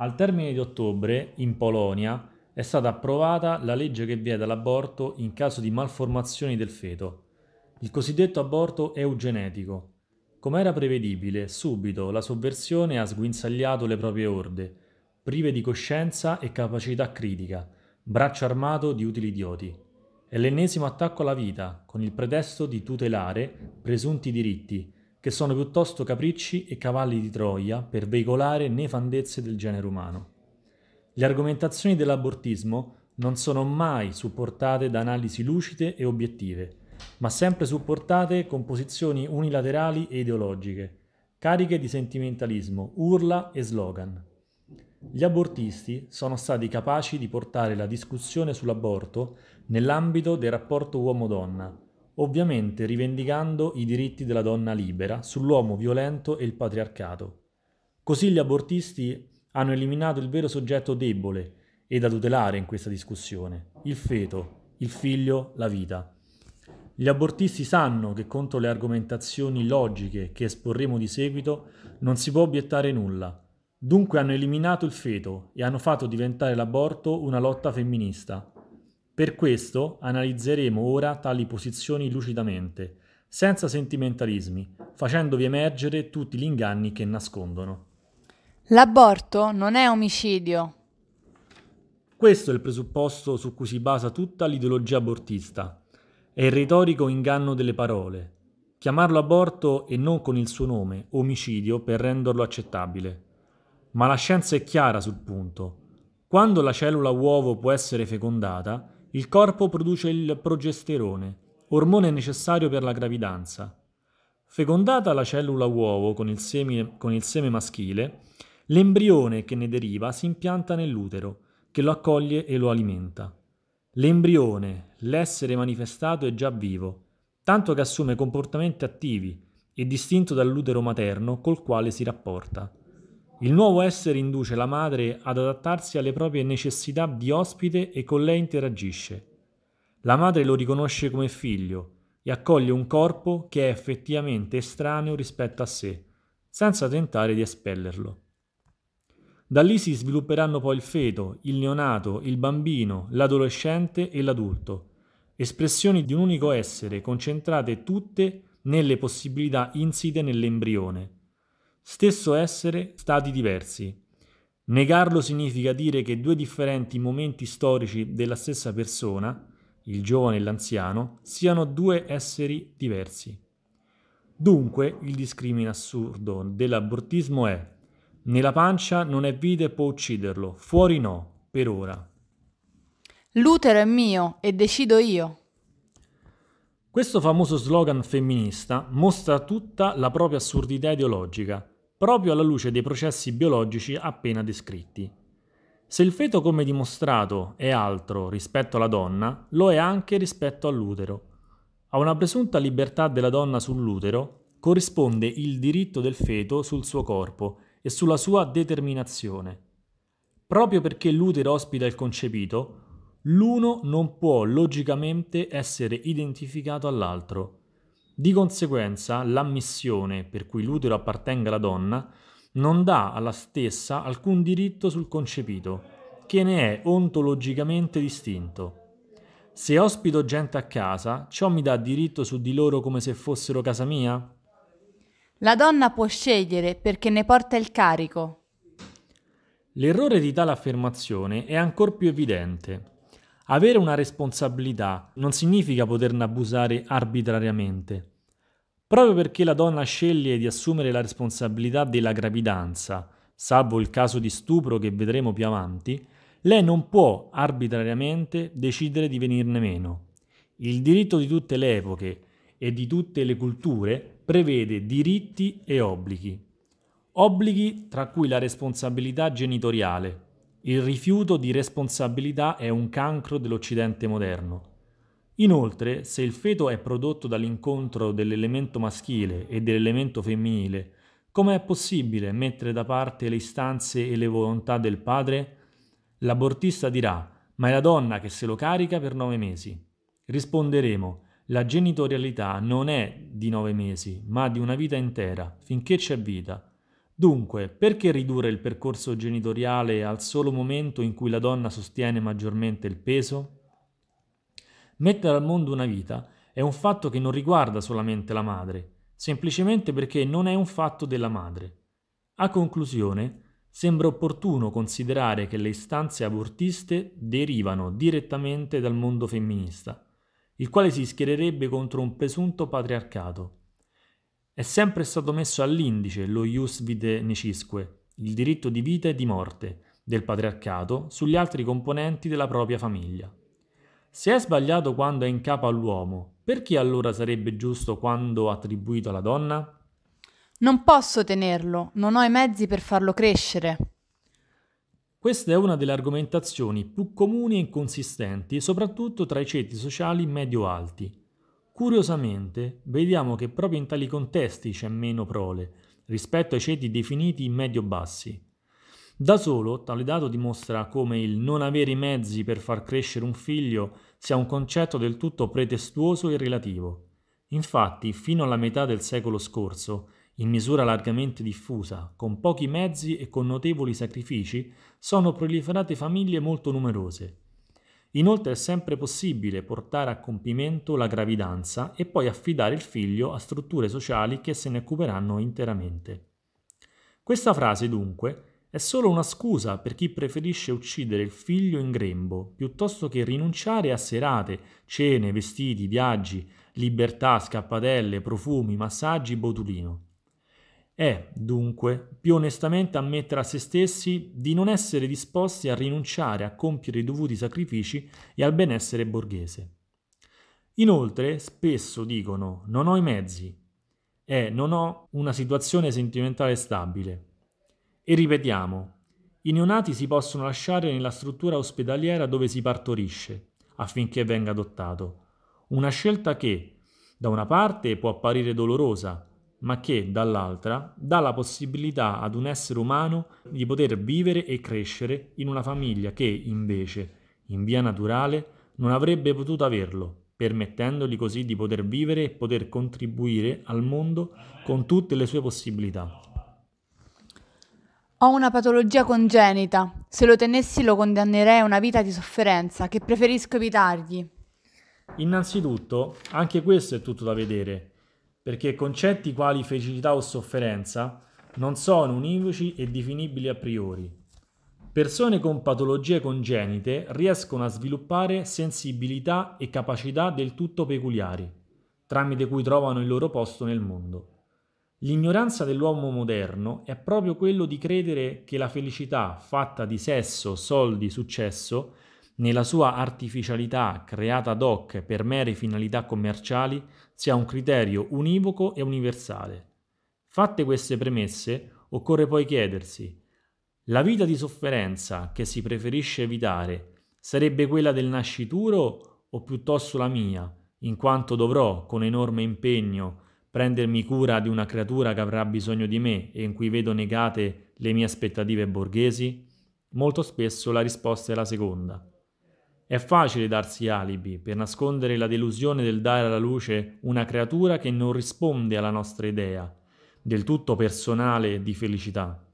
Al termine di ottobre, in Polonia, è stata approvata la legge che vieta l'aborto in caso di malformazioni del feto, il cosiddetto aborto eugenetico. Come era prevedibile, subito la sovversione ha sguinzagliato le proprie orde, prive di coscienza e capacità critica, braccio armato di utili idioti. È l'ennesimo attacco alla vita, con il pretesto di tutelare presunti diritti, che sono piuttosto capricci e cavalli di Troia per veicolare nefandezze del genere umano. Le argomentazioni dell'abortismo non sono mai supportate da analisi lucide e obiettive, ma sempre supportate con posizioni unilaterali e ideologiche, cariche di sentimentalismo, urla e slogan. Gli abortisti sono stati capaci di portare la discussione sull'aborto nell'ambito del rapporto uomo-donna, ovviamente rivendicando i diritti della donna libera sull'uomo violento e il patriarcato. Così gli abortisti hanno eliminato il vero soggetto debole e da tutelare in questa discussione, il feto, il figlio, la vita. Gli abortisti sanno che contro le argomentazioni logiche che esporremo di seguito non si può obiettare nulla. Dunque hanno eliminato il feto e hanno fatto diventare l'aborto una lotta femminista, per questo analizzeremo ora tali posizioni lucidamente, senza sentimentalismi, facendovi emergere tutti gli inganni che nascondono. L'aborto non è omicidio. Questo è il presupposto su cui si basa tutta l'ideologia abortista. È il retorico inganno delle parole. Chiamarlo aborto e non con il suo nome, omicidio, per renderlo accettabile. Ma la scienza è chiara sul punto. Quando la cellula uovo può essere fecondata, il corpo produce il progesterone, ormone necessario per la gravidanza. Fecondata la cellula uovo con il seme, con il seme maschile, l'embrione che ne deriva si impianta nell'utero, che lo accoglie e lo alimenta. L'embrione, l'essere manifestato, è già vivo, tanto che assume comportamenti attivi e distinto dall'utero materno col quale si rapporta. Il nuovo essere induce la madre ad adattarsi alle proprie necessità di ospite e con lei interagisce. La madre lo riconosce come figlio e accoglie un corpo che è effettivamente estraneo rispetto a sé, senza tentare di espellerlo. Da lì si svilupperanno poi il feto, il neonato, il bambino, l'adolescente e l'adulto, espressioni di un unico essere concentrate tutte nelle possibilità insite nell'embrione stesso essere, stati diversi. Negarlo significa dire che due differenti momenti storici della stessa persona, il giovane e l'anziano, siano due esseri diversi. Dunque, il discrimine assurdo dell'abortismo è nella pancia non è vita e può ucciderlo, fuori no, per ora. L'utero è mio e decido io. Questo famoso slogan femminista mostra tutta la propria assurdità ideologica proprio alla luce dei processi biologici appena descritti. Se il feto, come dimostrato, è altro rispetto alla donna, lo è anche rispetto all'utero. A una presunta libertà della donna sull'utero corrisponde il diritto del feto sul suo corpo e sulla sua determinazione. Proprio perché l'utero ospita il concepito, l'uno non può logicamente essere identificato all'altro. Di conseguenza, l'ammissione per cui l'utero appartenga alla donna non dà alla stessa alcun diritto sul concepito, che ne è ontologicamente distinto. Se ospito gente a casa, ciò mi dà diritto su di loro come se fossero casa mia? La donna può scegliere perché ne porta il carico. L'errore di tale affermazione è ancor più evidente. Avere una responsabilità non significa poterne abusare arbitrariamente. Proprio perché la donna sceglie di assumere la responsabilità della gravidanza, salvo il caso di stupro che vedremo più avanti, lei non può arbitrariamente decidere di venirne meno. Il diritto di tutte le epoche e di tutte le culture prevede diritti e obblighi. Obblighi tra cui la responsabilità genitoriale, il rifiuto di responsabilità è un cancro dell'Occidente moderno. Inoltre, se il feto è prodotto dall'incontro dell'elemento maschile e dell'elemento femminile, com'è possibile mettere da parte le istanze e le volontà del padre? L'abortista dirà, ma è la donna che se lo carica per nove mesi. Risponderemo, la genitorialità non è di nove mesi, ma di una vita intera, finché c'è vita, Dunque, perché ridurre il percorso genitoriale al solo momento in cui la donna sostiene maggiormente il peso? Mettere al mondo una vita è un fatto che non riguarda solamente la madre, semplicemente perché non è un fatto della madre. A conclusione, sembra opportuno considerare che le istanze abortiste derivano direttamente dal mondo femminista, il quale si schiererebbe contro un presunto patriarcato è sempre stato messo all'indice lo ius vitae necisque, il diritto di vita e di morte, del patriarcato sugli altri componenti della propria famiglia. Se è sbagliato quando è in capo all'uomo, perché allora sarebbe giusto quando attribuito alla donna? Non posso tenerlo, non ho i mezzi per farlo crescere. Questa è una delle argomentazioni più comuni e inconsistenti, soprattutto tra i ceti sociali medio-alti, Curiosamente, vediamo che proprio in tali contesti c'è meno prole rispetto ai ceti definiti medio-bassi. Da solo, tale dato dimostra come il non avere i mezzi per far crescere un figlio sia un concetto del tutto pretestuoso e relativo. Infatti, fino alla metà del secolo scorso, in misura largamente diffusa, con pochi mezzi e con notevoli sacrifici, sono proliferate famiglie molto numerose. Inoltre è sempre possibile portare a compimento la gravidanza e poi affidare il figlio a strutture sociali che se ne occuperanno interamente. Questa frase dunque è solo una scusa per chi preferisce uccidere il figlio in grembo piuttosto che rinunciare a serate, cene, vestiti, viaggi, libertà, scappatelle, profumi, massaggi, botulino è, dunque, più onestamente ammettere a se stessi di non essere disposti a rinunciare a compiere i dovuti sacrifici e al benessere borghese. Inoltre, spesso dicono non ho i mezzi e non ho una situazione sentimentale stabile. E ripetiamo, i neonati si possono lasciare nella struttura ospedaliera dove si partorisce, affinché venga adottato. Una scelta che, da una parte, può apparire dolorosa, ma che dall'altra dà la possibilità ad un essere umano di poter vivere e crescere in una famiglia che invece, in via naturale, non avrebbe potuto averlo, permettendogli così di poter vivere e poter contribuire al mondo con tutte le sue possibilità. Ho una patologia congenita. Se lo tenessi lo condannerei a una vita di sofferenza che preferisco evitargli. Innanzitutto, anche questo è tutto da vedere perché concetti quali felicità o sofferenza non sono univoci e definibili a priori. Persone con patologie congenite riescono a sviluppare sensibilità e capacità del tutto peculiari, tramite cui trovano il loro posto nel mondo. L'ignoranza dell'uomo moderno è proprio quello di credere che la felicità fatta di sesso, soldi, successo, nella sua artificialità creata ad hoc per mere finalità commerciali, sia un criterio univoco e universale. Fatte queste premesse, occorre poi chiedersi la vita di sofferenza che si preferisce evitare sarebbe quella del nascituro o piuttosto la mia, in quanto dovrò, con enorme impegno, prendermi cura di una creatura che avrà bisogno di me e in cui vedo negate le mie aspettative borghesi? Molto spesso la risposta è la seconda. È facile darsi alibi per nascondere la delusione del dare alla luce una creatura che non risponde alla nostra idea, del tutto personale di felicità.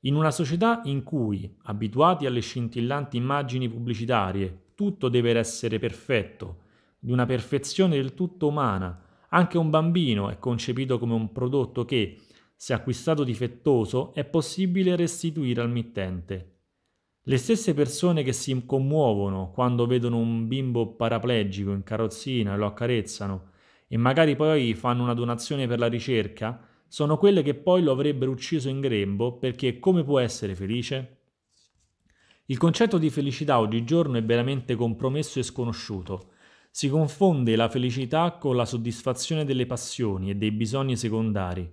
In una società in cui, abituati alle scintillanti immagini pubblicitarie, tutto deve essere perfetto, di una perfezione del tutto umana, anche un bambino è concepito come un prodotto che, se acquistato difettoso, è possibile restituire al mittente. Le stesse persone che si commuovono quando vedono un bimbo paraplegico in carrozzina e lo accarezzano e magari poi fanno una donazione per la ricerca, sono quelle che poi lo avrebbero ucciso in grembo perché come può essere felice? Il concetto di felicità oggigiorno è veramente compromesso e sconosciuto. Si confonde la felicità con la soddisfazione delle passioni e dei bisogni secondari.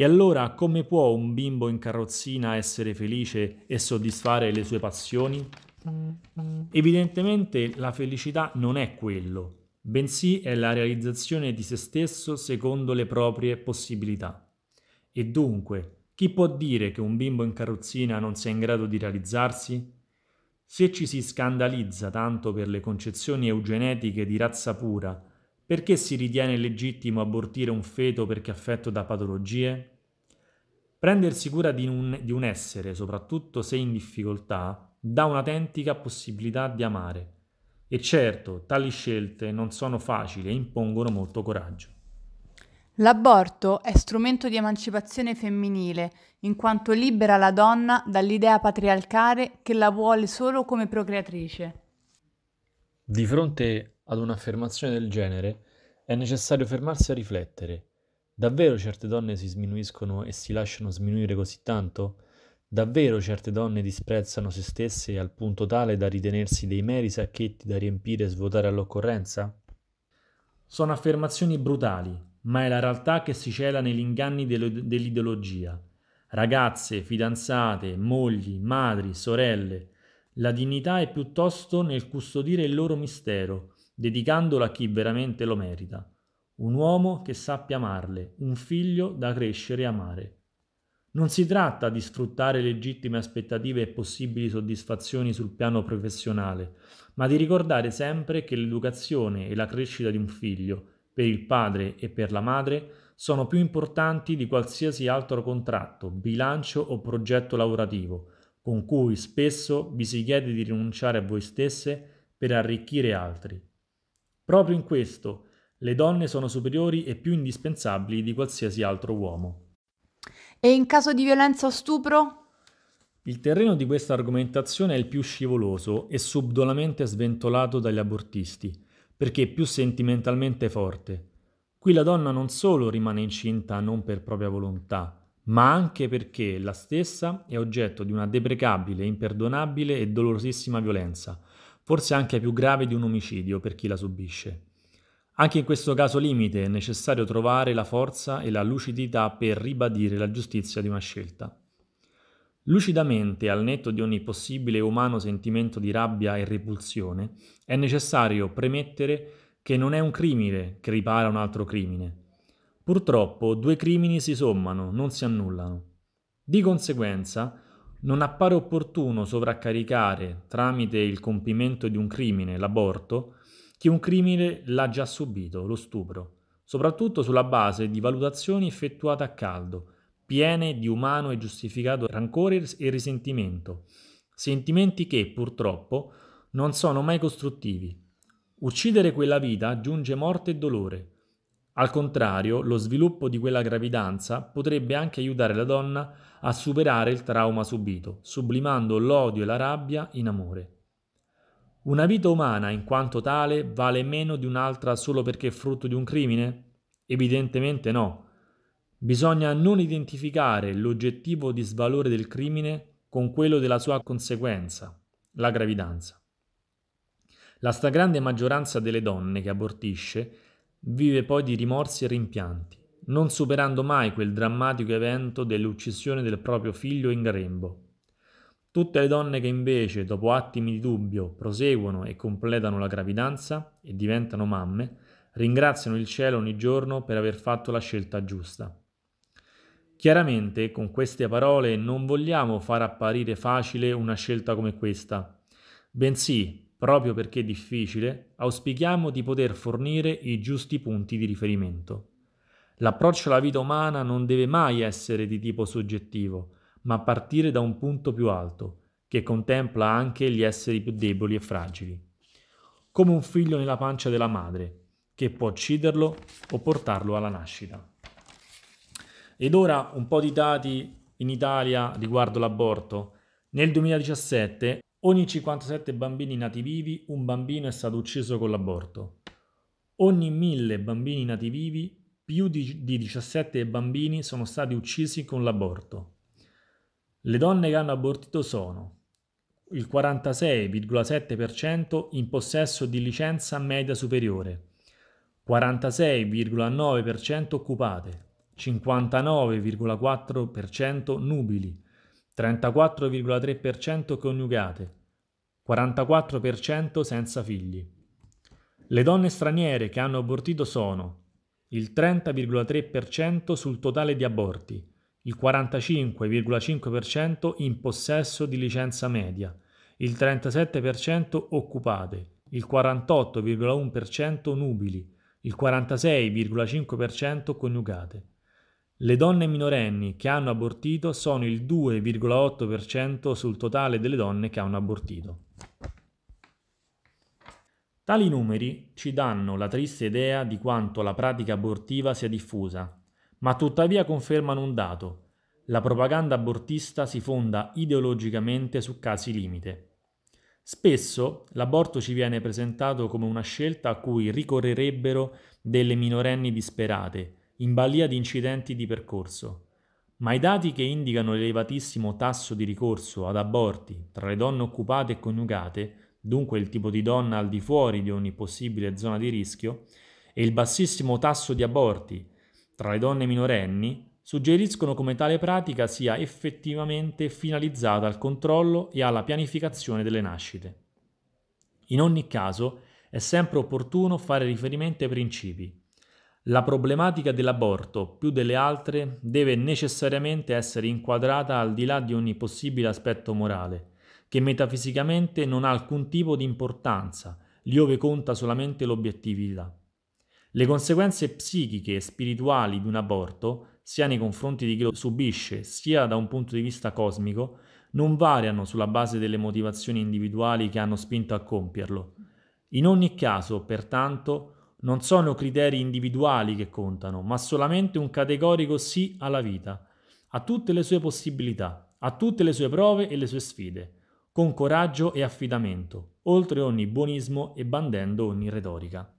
E allora come può un bimbo in carrozzina essere felice e soddisfare le sue passioni? Evidentemente la felicità non è quello, bensì è la realizzazione di se stesso secondo le proprie possibilità. E dunque, chi può dire che un bimbo in carrozzina non sia in grado di realizzarsi? Se ci si scandalizza tanto per le concezioni eugenetiche di razza pura perché si ritiene legittimo abortire un feto perché affetto da patologie? Prendersi cura di un, di un essere, soprattutto se in difficoltà, dà un'autentica possibilità di amare. E certo, tali scelte non sono facili e impongono molto coraggio. L'aborto è strumento di emancipazione femminile, in quanto libera la donna dall'idea patriarcale che la vuole solo come procreatrice. Di fronte ad un'affermazione del genere, è necessario fermarsi a riflettere. Davvero certe donne si sminuiscono e si lasciano sminuire così tanto? Davvero certe donne disprezzano se stesse al punto tale da ritenersi dei meri sacchetti da riempire e svuotare all'occorrenza? Sono affermazioni brutali, ma è la realtà che si cela negli inganni de- dell'ideologia. Ragazze, fidanzate, mogli, madri, sorelle, la dignità è piuttosto nel custodire il loro mistero, dedicandolo a chi veramente lo merita. Un uomo che sappia amarle, un figlio da crescere e amare. Non si tratta di sfruttare legittime aspettative e possibili soddisfazioni sul piano professionale, ma di ricordare sempre che l'educazione e la crescita di un figlio, per il padre e per la madre, sono più importanti di qualsiasi altro contratto, bilancio o progetto lavorativo, con cui spesso vi si chiede di rinunciare a voi stesse per arricchire altri. Proprio in questo, le donne sono superiori e più indispensabili di qualsiasi altro uomo. E in caso di violenza o stupro? Il terreno di questa argomentazione è il più scivoloso e subdolamente sventolato dagli abortisti, perché più sentimentalmente forte. Qui la donna non solo rimane incinta non per propria volontà, ma anche perché la stessa è oggetto di una deprecabile, imperdonabile e dolorosissima violenza, forse anche più grave di un omicidio per chi la subisce. Anche in questo caso limite è necessario trovare la forza e la lucidità per ribadire la giustizia di una scelta. Lucidamente, al netto di ogni possibile umano sentimento di rabbia e repulsione, è necessario premettere che non è un crimine che ripara un altro crimine. Purtroppo due crimini si sommano, non si annullano. Di conseguenza, non appare opportuno sovraccaricare tramite il compimento di un crimine, l'aborto, chi un crimine l'ha già subito, lo stupro, soprattutto sulla base di valutazioni effettuate a caldo, piene di umano e giustificato rancore e risentimento, sentimenti che purtroppo non sono mai costruttivi. Uccidere quella vita aggiunge morte e dolore, al contrario, lo sviluppo di quella gravidanza potrebbe anche aiutare la donna a superare il trauma subito, sublimando l'odio e la rabbia in amore. Una vita umana in quanto tale vale meno di un'altra solo perché è frutto di un crimine? Evidentemente no. Bisogna non identificare l'oggettivo disvalore del crimine con quello della sua conseguenza, la gravidanza. La stragrande maggioranza delle donne che abortisce Vive poi di rimorsi e rimpianti, non superando mai quel drammatico evento dell'uccisione del proprio figlio in grembo. Tutte le donne che invece, dopo attimi di dubbio, proseguono e completano la gravidanza e diventano mamme, ringraziano il cielo ogni giorno per aver fatto la scelta giusta. Chiaramente, con queste parole non vogliamo far apparire facile una scelta come questa, bensì proprio perché difficile, auspichiamo di poter fornire i giusti punti di riferimento. L'approccio alla vita umana non deve mai essere di tipo soggettivo, ma partire da un punto più alto, che contempla anche gli esseri più deboli e fragili. Come un figlio nella pancia della madre, che può ucciderlo o portarlo alla nascita. Ed ora un po' di dati in Italia riguardo l'aborto. Nel 2017 Ogni 57 bambini nati vivi, un bambino è stato ucciso con l'aborto. Ogni 1000 bambini nati vivi, più di, di 17 bambini sono stati uccisi con l'aborto. Le donne che hanno abortito sono il 46,7% in possesso di licenza media superiore, 46,9% occupate, 59,4% nubili, 34,3% coniugate, 44% senza figli. Le donne straniere che hanno abortito sono il 30,3% sul totale di aborti, il 45,5% in possesso di licenza media, il 37% occupate, il 48,1% nubili, il 46,5% coniugate. Le donne minorenni che hanno abortito sono il 2,8% sul totale delle donne che hanno abortito. Tali numeri ci danno la triste idea di quanto la pratica abortiva sia diffusa, ma tuttavia confermano un dato. La propaganda abortista si fonda ideologicamente su casi limite. Spesso l'aborto ci viene presentato come una scelta a cui ricorrerebbero delle minorenni disperate, in balia di incidenti di percorso, ma i dati che indicano l'elevatissimo tasso di ricorso ad aborti tra le donne occupate e coniugate, dunque il tipo di donna al di fuori di ogni possibile zona di rischio, e il bassissimo tasso di aborti tra le donne minorenni, suggeriscono come tale pratica sia effettivamente finalizzata al controllo e alla pianificazione delle nascite. In ogni caso, è sempre opportuno fare riferimento ai principi la problematica dell'aborto, più delle altre, deve necessariamente essere inquadrata al di là di ogni possibile aspetto morale, che metafisicamente non ha alcun tipo di importanza, lì liove conta solamente l'obiettività. Le conseguenze psichiche e spirituali di un aborto, sia nei confronti di chi lo subisce, sia da un punto di vista cosmico, non variano sulla base delle motivazioni individuali che hanno spinto a compierlo. In ogni caso, pertanto, non sono criteri individuali che contano, ma solamente un categorico sì alla vita, a tutte le sue possibilità, a tutte le sue prove e le sue sfide, con coraggio e affidamento, oltre ogni buonismo e bandendo ogni retorica.